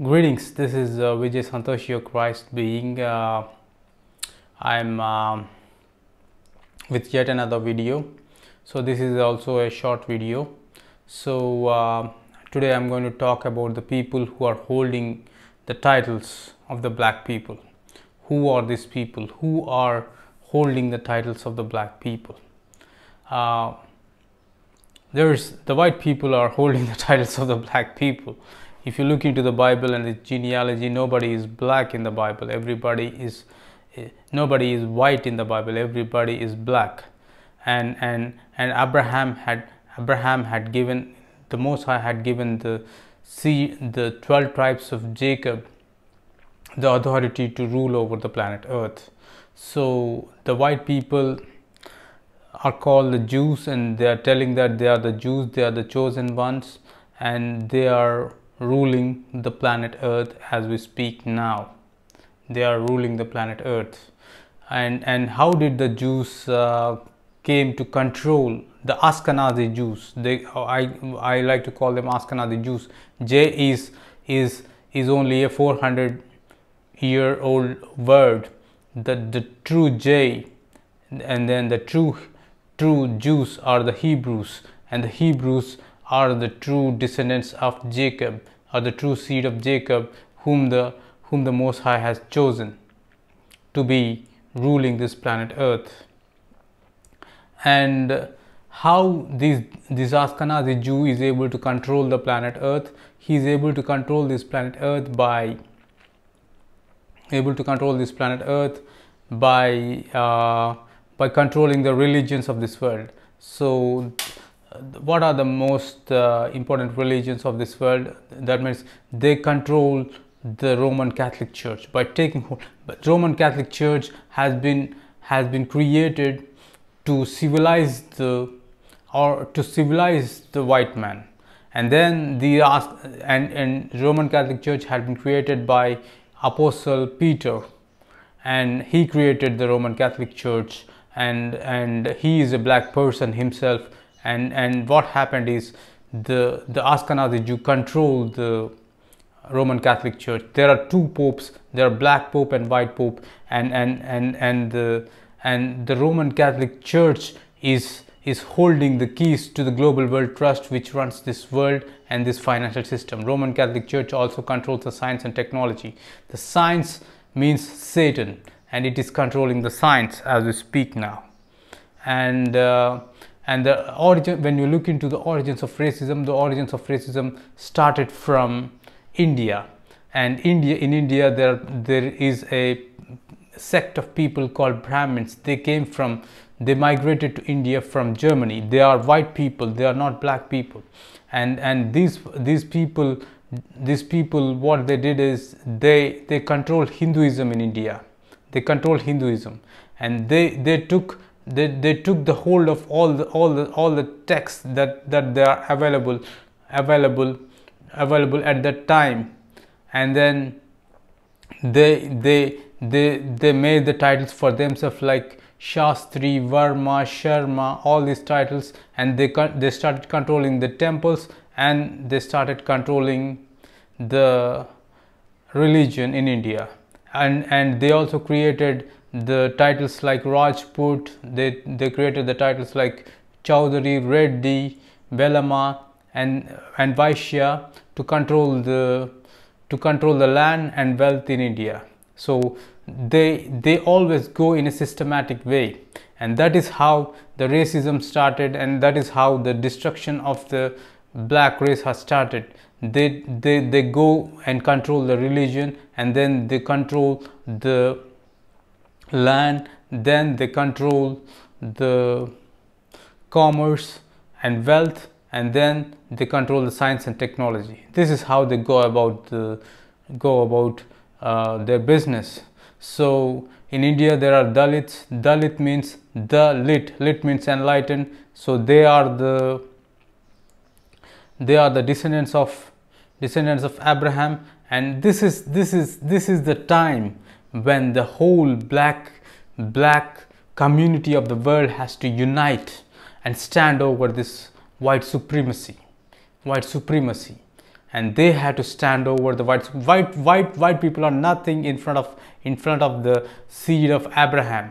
Greetings, this is uh, Vijay Santosh, your Christ being. Uh, I'm um, with yet another video. So, this is also a short video. So, uh, today I'm going to talk about the people who are holding the titles of the black people. Who are these people? Who are holding the titles of the black people? Uh, there's the white people are holding the titles of the black people if you look into the Bible and the genealogy, nobody is black in the Bible. Everybody is eh, nobody is white in the Bible. Everybody is black. And and and Abraham had Abraham had given the Most High had given the see the twelve tribes of Jacob the authority to rule over the planet Earth. So the white people are called the Jews, and they are telling that they are the Jews, they are the chosen ones, and they are ruling the planet earth as we speak now they are ruling the planet earth and and how did the jews uh, came to control the ashkenazi jews they i i like to call them ashkenazi jews j is is is only a 400 year old word the the true j and then the true true jews are the hebrews and the hebrews are the true descendants of jacob are the true seed of Jacob, whom the, whom the Most High has chosen to be ruling this planet Earth. And how this this Ashkenazi Jew is able to control the planet Earth, he is able to control this planet Earth by able to control this planet Earth by uh, by controlling the religions of this world. So what are the most uh, important religions of this world that means they control the roman catholic church by taking hold but roman catholic church has been has been created to civilize the or to civilize the white man and then the uh, and and roman catholic church had been created by apostle peter and he created the roman catholic church and and he is a black person himself and and what happened is the the Ashkenazis you control the Roman Catholic Church. There are two popes. There are black pope and white pope, and and and and the and the Roman Catholic Church is is holding the keys to the global world trust which runs this world and this financial system. Roman Catholic Church also controls the science and technology. The science means Satan, and it is controlling the science as we speak now. And uh, and the origin when you look into the origins of racism the origins of racism started from india and india in india there there is a sect of people called brahmins they came from they migrated to india from germany they are white people they are not black people and and these these people these people what they did is they they controlled hinduism in india they controlled hinduism and they they took they, they took the hold of all the all the all the texts that that they are available available available at that time and then they they they they made the titles for themselves like Shastri, Varma, Sharma, all these titles, and they they started controlling the temples and they started controlling the religion in India, and and they also created the titles like Rajput, they, they created the titles like Chaudhary, Reddy, Velama and, and Vaishya to control the to control the land and wealth in India. So they they always go in a systematic way and that is how the racism started and that is how the destruction of the black race has started they they they go and control the religion and then they control the land, then they control the commerce and wealth, and then they control the science and technology. This is how they go about the, go about uh, their business. So in India there are Dalits. Dalit means the lit. Lit means enlightened. So they are the they are the descendants of descendants of Abraham, and this is this is this is the time when the whole black black community of the world has to unite and stand over this white supremacy white supremacy and they had to stand over the white white white white people are nothing in front of in front of the seed of abraham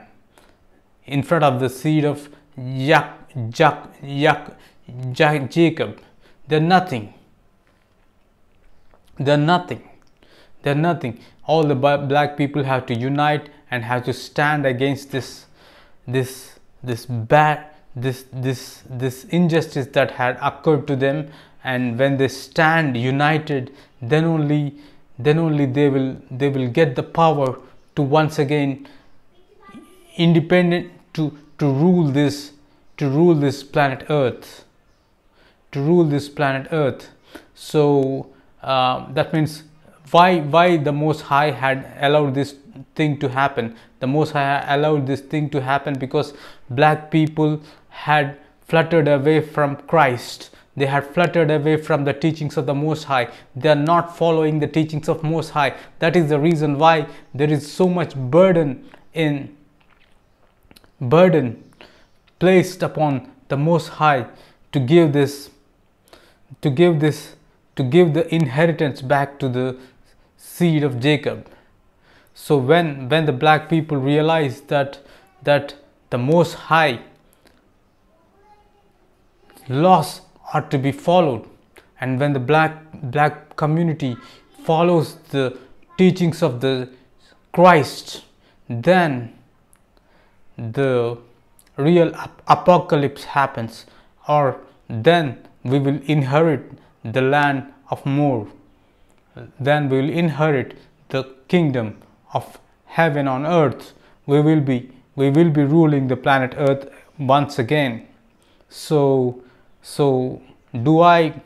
in front of the seed of Yuck, Yuck, Yuck, Jacob. They're nothing. They're nothing. They're nothing all the black people have to unite and have to stand against this this this bad this this this injustice that had occurred to them and when they stand united then only then only they will they will get the power to once again independent to to rule this to rule this planet earth to rule this planet earth so uh, that means why why the most high had allowed this thing to happen the most high allowed this thing to happen because black people had fluttered away from christ they had fluttered away from the teachings of the most high they are not following the teachings of most high that is the reason why there is so much burden in burden placed upon the most high to give this to give this to give the inheritance back to the seed of Jacob. So when, when the black people realized that, that the Most High laws are to be followed and when the black, black community follows the teachings of the Christ, then the real ap- apocalypse happens or then we will inherit the land of more then we will inherit the kingdom of heaven on earth. We will be we will be ruling the planet earth once again. So so do I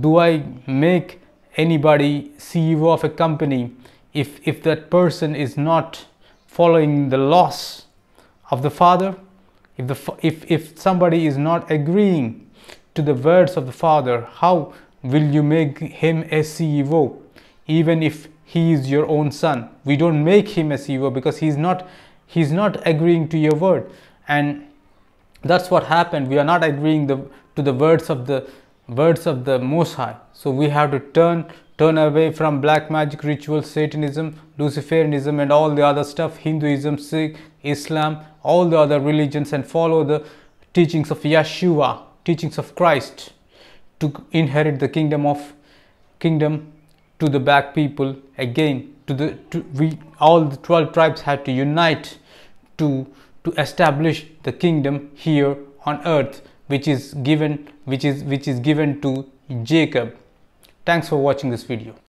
do I make anybody CEO of a company if if that person is not following the laws of the father? If the if if somebody is not agreeing to the words of the father, how will you make him a CEO even if he is your own son we don't make him a CEO because he's not he's not agreeing to your word and that's what happened we are not agreeing the, to the words of the words of the most high so we have to turn turn away from black magic rituals, satanism luciferianism and all the other stuff hinduism sikh islam all the other religions and follow the teachings of yeshua teachings of christ to inherit the kingdom of kingdom to the black people again to the to, we all the 12 tribes had to unite to to establish the kingdom here on earth which is given which is which is given to Jacob thanks for watching this video